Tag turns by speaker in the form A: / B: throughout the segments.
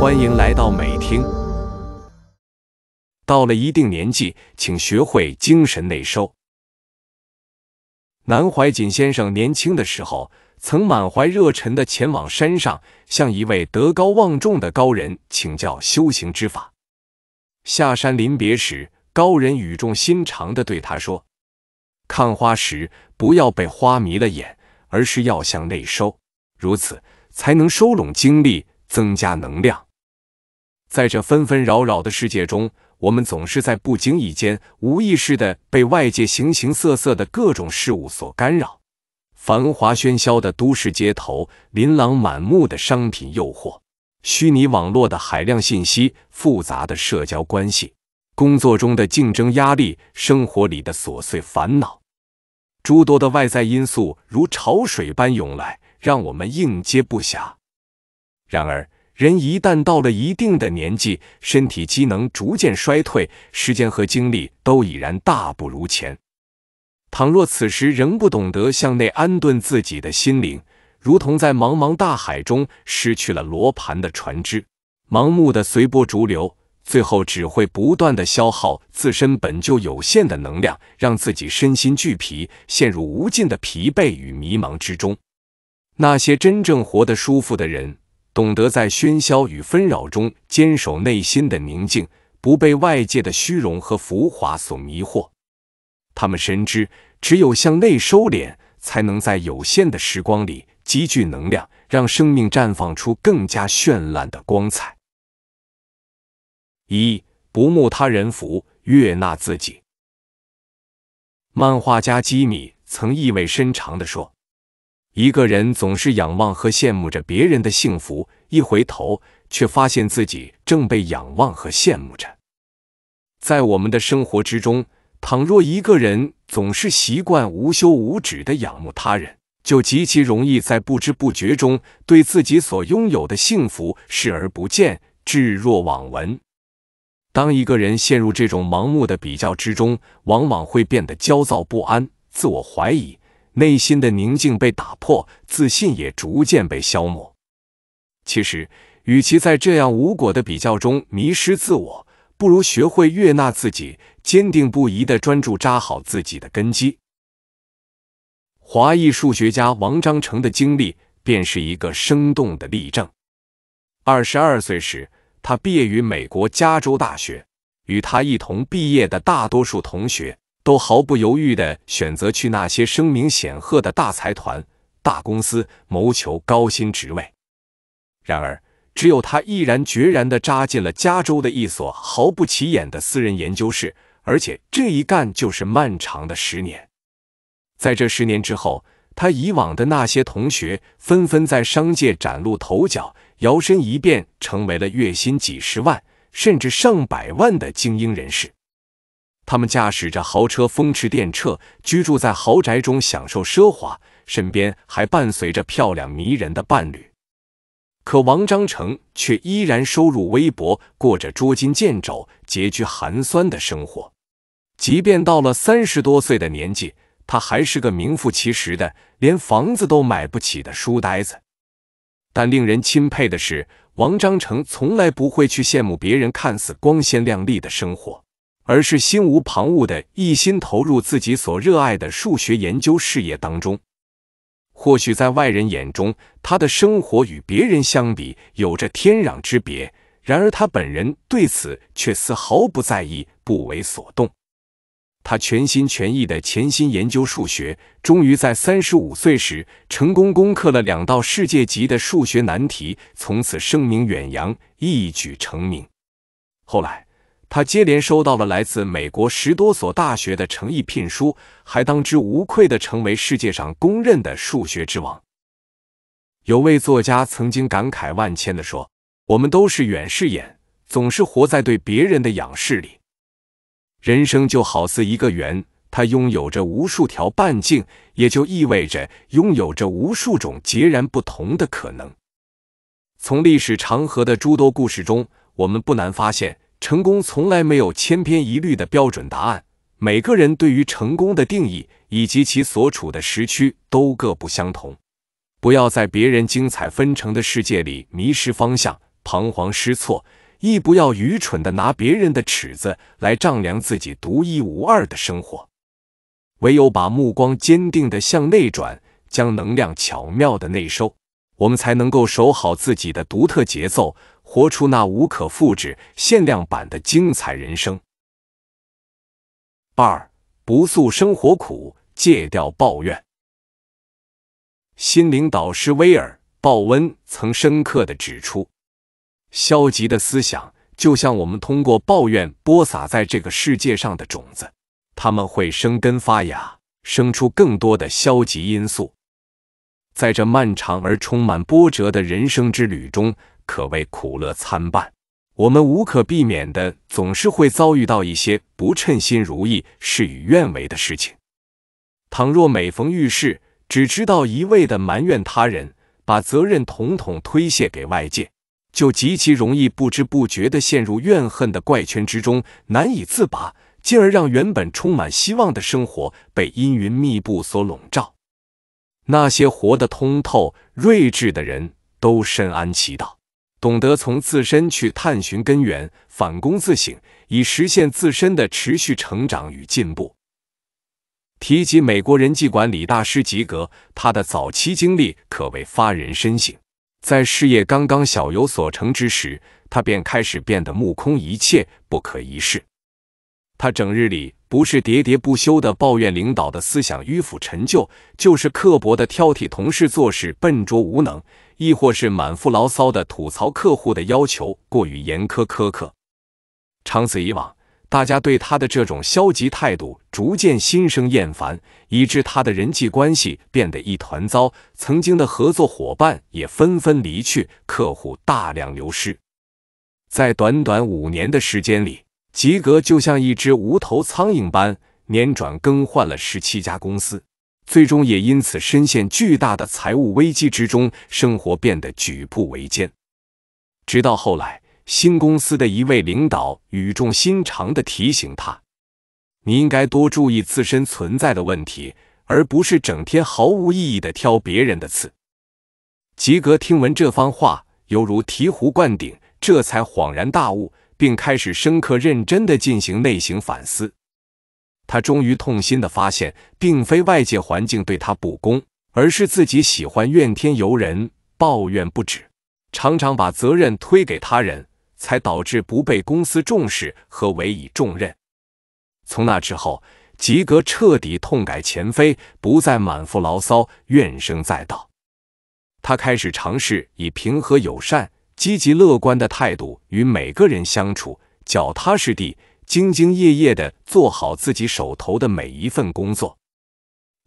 A: 欢迎来到美听。到了一定年纪，请学会精神内收。南怀瑾先生年轻的时候，曾满怀热忱的前往山上，向一位德高望重的高人请教修行之法。下山临别时，高人语重心长的对他说：“看花时不要被花迷了眼，而是要向内收，如此才能收拢精力，增加能量。”在这纷纷扰扰的世界中，我们总是在不经意间、无意识的被外界形形色色的各种事物所干扰。繁华喧嚣的都市街头，琳琅满目的商品诱惑，虚拟网络的海量信息，复杂的社交关系，工作中的竞争压力，生活里的琐碎烦恼，诸多的外在因素如潮水般涌来，让我们应接不暇。然而，人一旦到了一定的年纪，身体机能逐渐衰退，时间和精力都已然大不如前。倘若此时仍不懂得向内安顿自己的心灵，如同在茫茫大海中失去了罗盘的船只，盲目的随波逐流，最后只会不断的消耗自身本就有限的能量，让自己身心俱疲，陷入无尽的疲惫与迷茫之中。那些真正活得舒服的人。懂得在喧嚣与纷扰中坚守内心的宁静，不被外界的虚荣和浮华所迷惑。他们深知，只有向内收敛，才能在有限的时光里积聚能量，让生命绽放出更加绚烂的光彩。一不慕他人福，悦纳自己。漫画家吉米曾意味深长地说。一个人总是仰望和羡慕着别人的幸福，一回头却发现自己正被仰望和羡慕着。在我们的生活之中，倘若一个人总是习惯无休无止的仰慕他人，就极其容易在不知不觉中对自己所拥有的幸福视而不见、置若罔闻。当一个人陷入这种盲目的比较之中，往往会变得焦躁不安、自我怀疑。内心的宁静被打破，自信也逐渐被消磨。其实，与其在这样无果的比较中迷失自我，不如学会悦纳自己，坚定不移地专注扎好自己的根基。华裔数学家王章成的经历便是一个生动的例证。二十二岁时，他毕业于美国加州大学，与他一同毕业的大多数同学。都毫不犹豫地选择去那些声名显赫的大财团、大公司谋求高薪职位。然而，只有他毅然决然地扎进了加州的一所毫不起眼的私人研究室，而且这一干就是漫长的十年。在这十年之后，他以往的那些同学纷纷在商界崭露头角，摇身一变成为了月薪几十万甚至上百万的精英人士。他们驾驶着豪车，风驰电掣，居住在豪宅中，享受奢华，身边还伴随着漂亮迷人的伴侣。可王章成却依然收入微薄，过着捉襟见肘、拮据寒酸的生活。即便到了三十多岁的年纪，他还是个名副其实的连房子都买不起的书呆子。但令人钦佩的是，王章成从来不会去羡慕别人看似光鲜亮丽的生活。而是心无旁骛的一心投入自己所热爱的数学研究事业当中。或许在外人眼中，他的生活与别人相比有着天壤之别；然而他本人对此却丝毫不在意，不为所动。他全心全意的潜心研究数学，终于在三十五岁时成功攻克了两道世界级的数学难题，从此声名远扬，一举成名。后来，他接连收到了来自美国十多所大学的诚意聘书，还当之无愧的成为世界上公认的数学之王。有位作家曾经感慨万千的说：“我们都是远视眼，总是活在对别人的仰视里。人生就好似一个圆，它拥有着无数条半径，也就意味着拥有着无数种截然不同的可能。从历史长河的诸多故事中，我们不难发现。”成功从来没有千篇一律的标准答案，每个人对于成功的定义以及其所处的时区都各不相同。不要在别人精彩纷呈的世界里迷失方向、彷徨失措，亦不要愚蠢的拿别人的尺子来丈量自己独一无二的生活。唯有把目光坚定地向内转，将能量巧妙地内收，我们才能够守好自己的独特节奏。活出那无可复制、限量版的精彩人生。二、不诉生活苦，戒掉抱怨。心灵导师威尔·鲍温曾深刻的指出，消极的思想就像我们通过抱怨播撒在这个世界上的种子，它们会生根发芽，生出更多的消极因素。在这漫长而充满波折的人生之旅中，可谓苦乐参半。我们无可避免的，总是会遭遇到一些不称心如意、事与愿违的事情。倘若每逢遇事，只知道一味的埋怨他人，把责任统统推卸给外界，就极其容易不知不觉地陷入怨恨的怪圈之中，难以自拔，进而让原本充满希望的生活被阴云密布所笼罩。那些活得通透、睿智的人，都深谙其道。懂得从自身去探寻根源，反躬自省，以实现自身的持续成长与进步。提及美国人际管理大师吉格，他的早期经历可谓发人深省。在事业刚刚小有所成之时，他便开始变得目空一切，不可一世。他整日里不是喋喋不休的抱怨领导的思想迂腐陈旧，就是刻薄的挑剔同事做事笨拙无能，亦或是满腹牢骚的吐槽客户的要求过于严苛苛刻。长此以往，大家对他的这种消极态度逐渐心生厌烦，以致他的人际关系变得一团糟，曾经的合作伙伴也纷纷离去，客户大量流失。在短短五年的时间里。吉格就像一只无头苍蝇般，辗转更换了十七家公司，最终也因此深陷巨大的财务危机之中，生活变得举步维艰。直到后来，新公司的一位领导语重心长地提醒他：“你应该多注意自身存在的问题，而不是整天毫无意义地挑别人的刺。”吉格听闻这番话，犹如醍醐灌顶，这才恍然大悟。并开始深刻认真的进行内省反思，他终于痛心的发现，并非外界环境对他不公，而是自己喜欢怨天尤人，抱怨不止，常常把责任推给他人，才导致不被公司重视和委以重任。从那之后，吉格彻底痛改前非，不再满腹牢骚，怨声载道。他开始尝试以平和友善。积极乐观的态度与每个人相处，脚踏实地、兢兢业业的做好自己手头的每一份工作。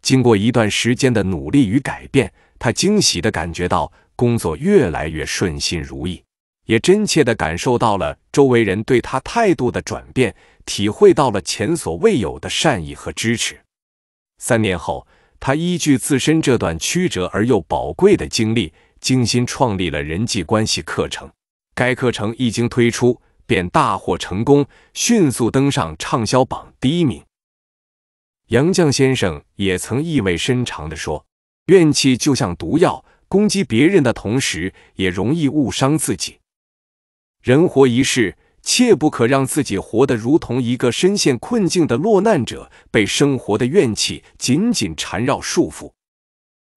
A: 经过一段时间的努力与改变，他惊喜的感觉到工作越来越顺心如意，也真切的感受到了周围人对他态度的转变，体会到了前所未有的善意和支持。三年后，他依据自身这段曲折而又宝贵的经历。精心创立了人际关系课程，该课程一经推出便大获成功，迅速登上畅销榜第一名。杨绛先生也曾意味深长地说：“怨气就像毒药，攻击别人的同时，也容易误伤自己。人活一世，切不可让自己活得如同一个深陷困境的落难者，被生活的怨气紧紧缠绕束缚，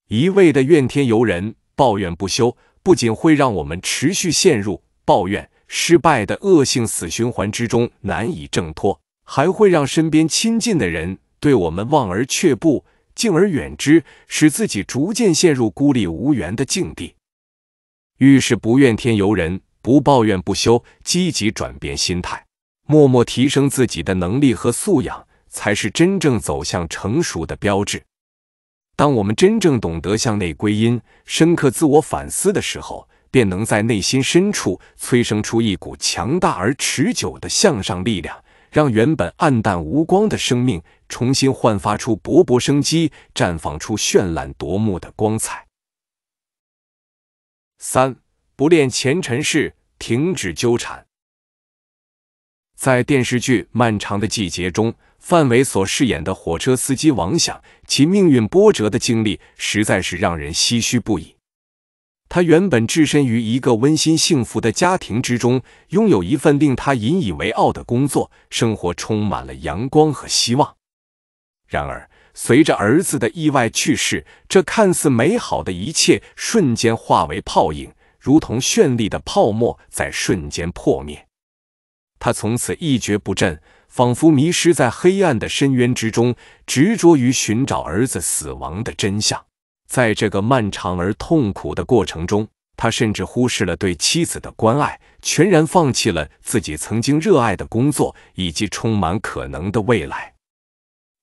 A: 一味的怨天尤人。”抱怨不休，不仅会让我们持续陷入抱怨失败的恶性死循环之中难以挣脱，还会让身边亲近的人对我们望而却步、敬而远之，使自己逐渐陷入孤立无援的境地。遇事不怨天尤人，不抱怨不休，积极转变心态，默默提升自己的能力和素养，才是真正走向成熟的标志。当我们真正懂得向内归因、深刻自我反思的时候，便能在内心深处催生出一股强大而持久的向上力量，让原本暗淡无光的生命重新焕发出勃勃生机，绽放出绚烂夺目的光彩。三、不恋前尘事，停止纠缠。在电视剧《漫长的季节》中。范伟所饰演的火车司机王想，其命运波折的经历实在是让人唏嘘不已。他原本置身于一个温馨幸福的家庭之中，拥有一份令他引以为傲的工作，生活充满了阳光和希望。然而，随着儿子的意外去世，这看似美好的一切瞬间化为泡影，如同绚丽的泡沫在瞬间破灭。他从此一蹶不振。仿佛迷失在黑暗的深渊之中，执着于寻找儿子死亡的真相。在这个漫长而痛苦的过程中，他甚至忽视了对妻子的关爱，全然放弃了自己曾经热爱的工作以及充满可能的未来。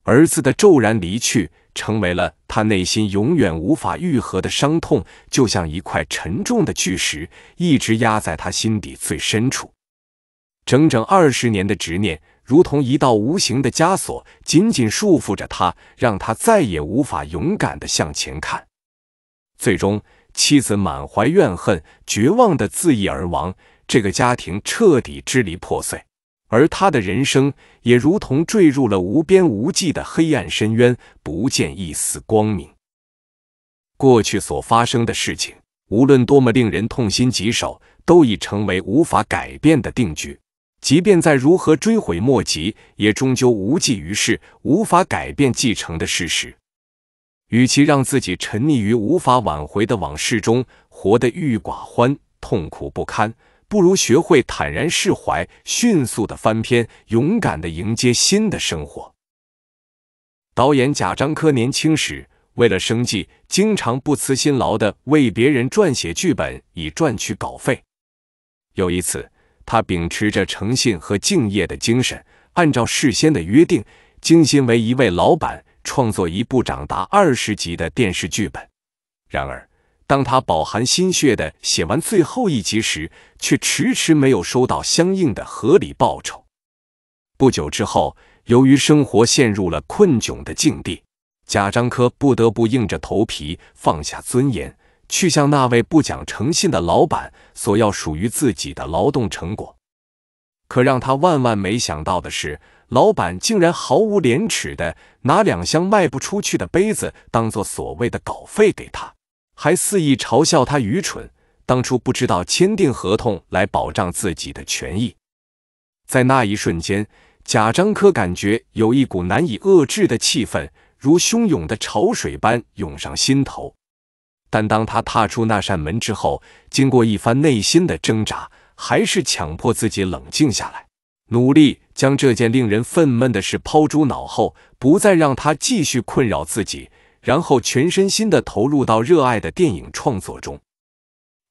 A: 儿子的骤然离去，成为了他内心永远无法愈合的伤痛，就像一块沉重的巨石，一直压在他心底最深处。整整二十年的执念。如同一道无形的枷锁，紧紧束缚着他，让他再也无法勇敢的向前看。最终，妻子满怀怨恨、绝望的自缢而亡，这个家庭彻底支离破碎，而他的人生也如同坠入了无边无际的黑暗深渊，不见一丝光明。过去所发生的事情，无论多么令人痛心疾首，都已成为无法改变的定局。即便再如何追悔莫及，也终究无济于事，无法改变继承的事实。与其让自己沉溺于无法挽回的往事中，活得郁郁寡欢、痛苦不堪，不如学会坦然释怀，迅速的翻篇，勇敢的迎接新的生活。导演贾樟柯年轻时为了生计，经常不辞辛劳的为别人撰写剧本，以赚取稿费。有一次，他秉持着诚信和敬业的精神，按照事先的约定，精心为一位老板创作一部长达二十集的电视剧本。然而，当他饱含心血的写完最后一集时，却迟迟没有收到相应的合理报酬。不久之后，由于生活陷入了困窘的境地，贾樟柯不得不硬着头皮放下尊严。去向那位不讲诚信的老板索要属于自己的劳动成果，可让他万万没想到的是，老板竟然毫无廉耻的拿两箱卖不出去的杯子当做所谓的稿费给他，还肆意嘲笑他愚蠢，当初不知道签订合同来保障自己的权益。在那一瞬间，贾樟柯感觉有一股难以遏制的气愤，如汹涌的潮水般涌上心头。但当他踏出那扇门之后，经过一番内心的挣扎，还是强迫自己冷静下来，努力将这件令人愤懑的事抛诸脑后，不再让它继续困扰自己，然后全身心地投入到热爱的电影创作中。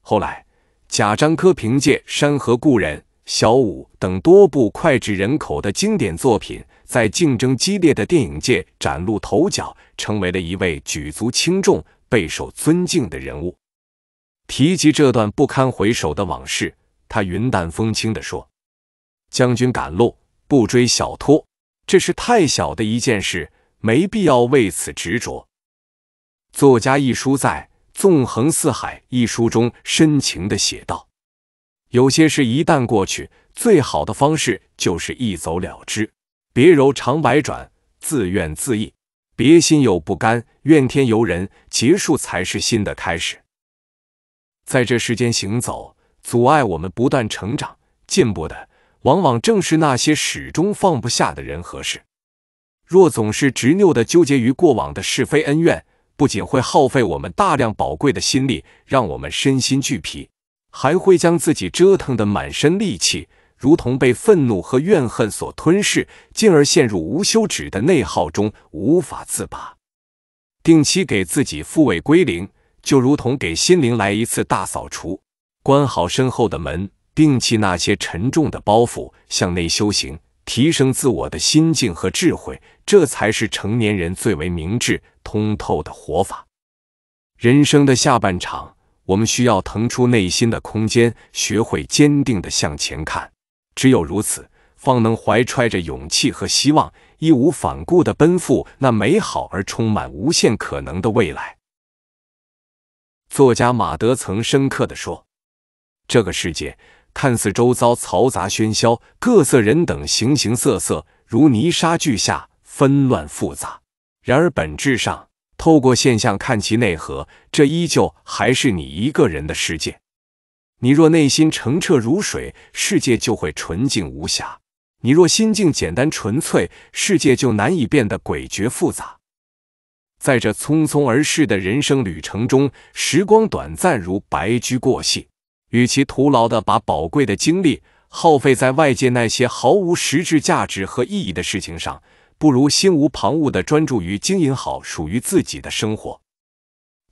A: 后来，贾樟柯凭借《山河故人》《小五》等多部脍炙人口的经典作品，在竞争激烈的电影界崭露头角，成为了一位举足轻重。备受尊敬的人物，提及这段不堪回首的往事，他云淡风轻地说：“将军赶路不追小偷，这是太小的一件事，没必要为此执着。”作家一书在《纵横四海》一书中深情地写道：“有些事一旦过去，最好的方式就是一走了之，别揉肠百转，自怨自艾。”别心有不甘，怨天尤人，结束才是新的开始。在这世间行走，阻碍我们不断成长进步的，往往正是那些始终放不下的人和事。若总是执拗的纠结于过往的是非恩怨，不仅会耗费我们大量宝贵的心力，让我们身心俱疲，还会将自己折腾的满身戾气。如同被愤怒和怨恨所吞噬，进而陷入无休止的内耗中，无法自拔。定期给自己复位归零，就如同给心灵来一次大扫除。关好身后的门，摒弃那些沉重的包袱，向内修行，提升自我的心境和智慧，这才是成年人最为明智、通透的活法。人生的下半场，我们需要腾出内心的空间，学会坚定地向前看。只有如此，方能怀揣着勇气和希望，义无反顾地奔赴那美好而充满无限可能的未来。作家马德曾深刻地说：“这个世界看似周遭嘈杂喧嚣，各色人等形形色色，如泥沙俱下，纷乱复杂；然而本质上，透过现象看其内核，这依旧还是你一个人的世界。”你若内心澄澈如水，世界就会纯净无瑕；你若心境简单纯粹，世界就难以变得诡谲复杂。在这匆匆而逝的人生旅程中，时光短暂如白驹过隙。与其徒劳的把宝贵的精力耗费在外界那些毫无实质价值和意义的事情上，不如心无旁骛地专注于经营好属于自己的生活，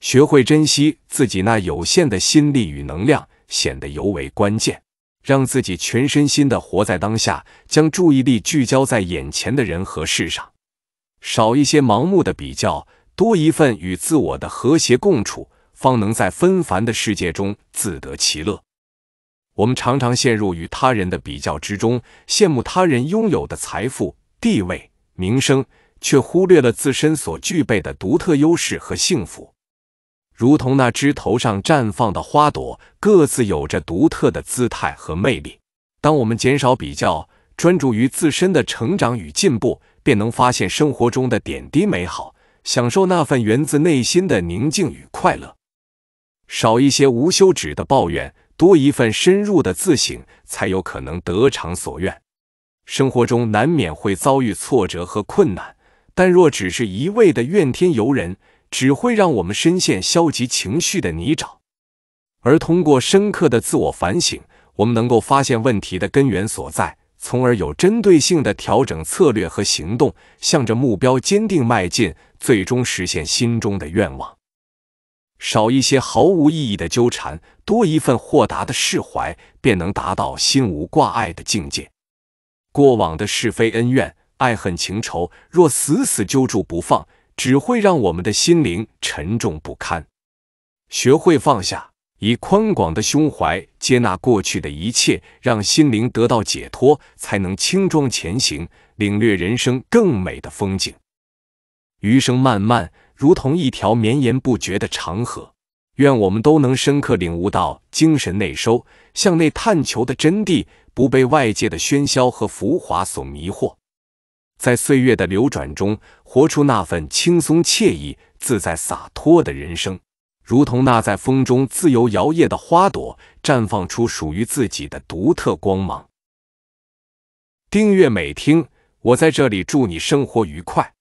A: 学会珍惜自己那有限的心力与能量。显得尤为关键，让自己全身心的活在当下，将注意力聚焦在眼前的人和事上，少一些盲目的比较，多一份与自我的和谐共处，方能在纷繁的世界中自得其乐。我们常常陷入与他人的比较之中，羡慕他人拥有的财富、地位、名声，却忽略了自身所具备的独特优势和幸福。如同那枝头上绽放的花朵，各自有着独特的姿态和魅力。当我们减少比较，专注于自身的成长与进步，便能发现生活中的点滴美好，享受那份源自内心的宁静与快乐。少一些无休止的抱怨，多一份深入的自省，才有可能得偿所愿。生活中难免会遭遇挫折和困难，但若只是一味的怨天尤人，只会让我们深陷消极情绪的泥沼，而通过深刻的自我反省，我们能够发现问题的根源所在，从而有针对性的调整策略和行动，向着目标坚定迈进，最终实现心中的愿望。少一些毫无意义的纠缠，多一份豁达的释怀，便能达到心无挂碍的境界。过往的是非恩怨、爱恨情仇，若死死揪住不放，只会让我们的心灵沉重不堪。学会放下，以宽广的胸怀接纳过去的一切，让心灵得到解脱，才能轻装前行，领略人生更美的风景。余生漫漫，如同一条绵延不绝的长河。愿我们都能深刻领悟到精神内收、向内探求的真谛，不被外界的喧嚣和浮华所迷惑。在岁月的流转中，活出那份轻松惬意、自在洒脱的人生，如同那在风中自由摇曳的花朵，绽放出属于自己的独特光芒。订阅美听，我在这里祝你生活愉快。